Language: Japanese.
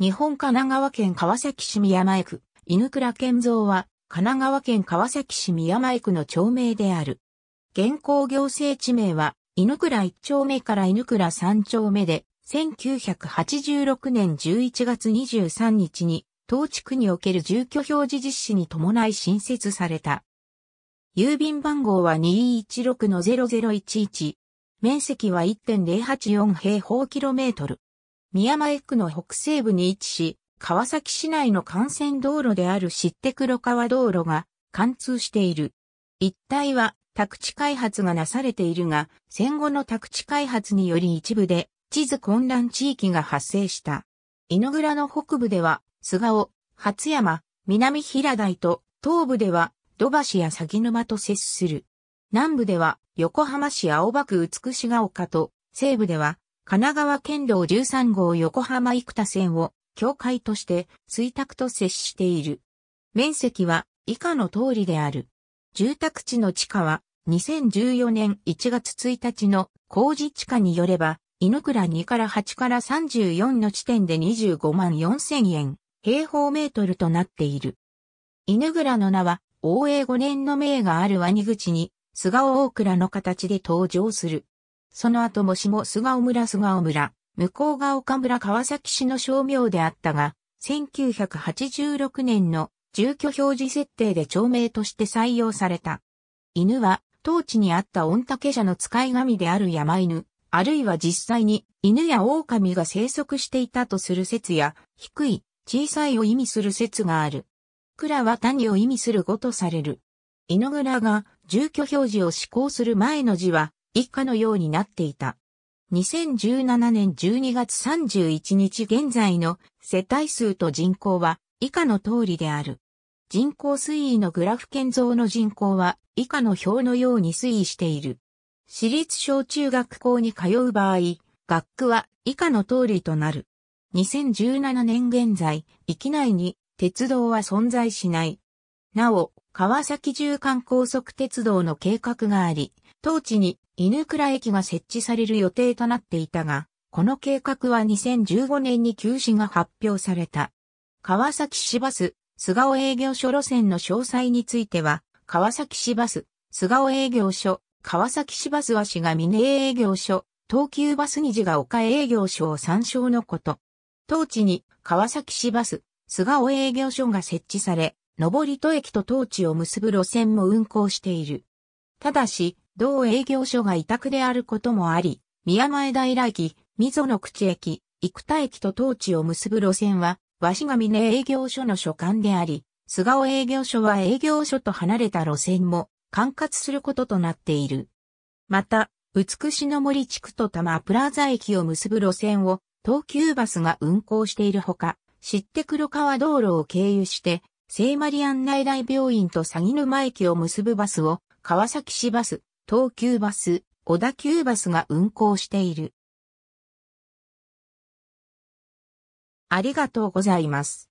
日本神奈川県川崎市宮前区、犬倉健三は、神奈川県川崎市宮前区の町名である。現行行政地名は、犬倉1丁目から犬倉3丁目で、1986年11月23日に、当地区における住居表示実施に伴い新設された。郵便番号は216-0011。面積は1.084平方キロメートル。宮前区の北西部に位置し、川崎市内の幹線道路である知って黒川道路が貫通している。一帯は宅地開発がなされているが、戦後の宅地開発により一部で地図混乱地域が発生した。井の倉の北部では、菅尾、初山、南平台と、東部では、土橋や鷺沼と接する。南部では、横浜市青葉区美しが丘と、西部では、神奈川県道13号横浜生田線を境界として水宅と接している。面積は以下の通りである。住宅地の地価は2014年1月1日の工事地価によれば、犬倉2から8から34の地点で25万4千円、平方メートルとなっている。犬倉の名は、応永5年の名があるワニ口に、菅尾大倉の形で登場する。その後もしも菅尾村菅尾村、向こうが岡村川崎市の商名であったが、1986年の住居表示設定で町名として採用された。犬は、当地にあった御嶽社の使い神である山犬、あるいは実際に犬や狼が生息していたとする説や、低い、小さいを意味する説がある。蔵は谷を意味するごとされる。犬蔵が住居表示を施行する前の字は、以下のようになっていた。2017年12月31日現在の世帯数と人口は以下の通りである。人口推移のグラフ建造の人口は以下の表のように推移している。私立小中学校に通う場合、学区は以下の通りとなる。2017年現在、域内に鉄道は存在しない。なお、川崎縦貫高速鉄道の計画があり、当地に犬倉駅が設置される予定となっていたが、この計画は2015年に休止が発表された。川崎市バス、菅尾営業所路線の詳細については、川崎市バス、菅尾営業所、川崎市バスは市が峰営業所、東急バス虹が岡営業所を参照のこと。当地に川崎市バス、菅尾営業所が設置され、上戸駅と当地を結ぶ路線も運行している。ただし、同営業所が委託であることもあり、宮前平駅、溝の口駅、生田駅と当地を結ぶ路線は、鷲ヶ峰営業所の所管であり、菅尾営業所は営業所と離れた路線も管轄することとなっている。また、美しの森地区と多摩プラザ駅を結ぶ路線を東急バスが運行しているほか、知って黒川道路を経由して、聖マリアン内大病院と鷺沼駅を結ぶバスを川崎市バス、東急バス、小田急バスが運行している。ありがとうございます。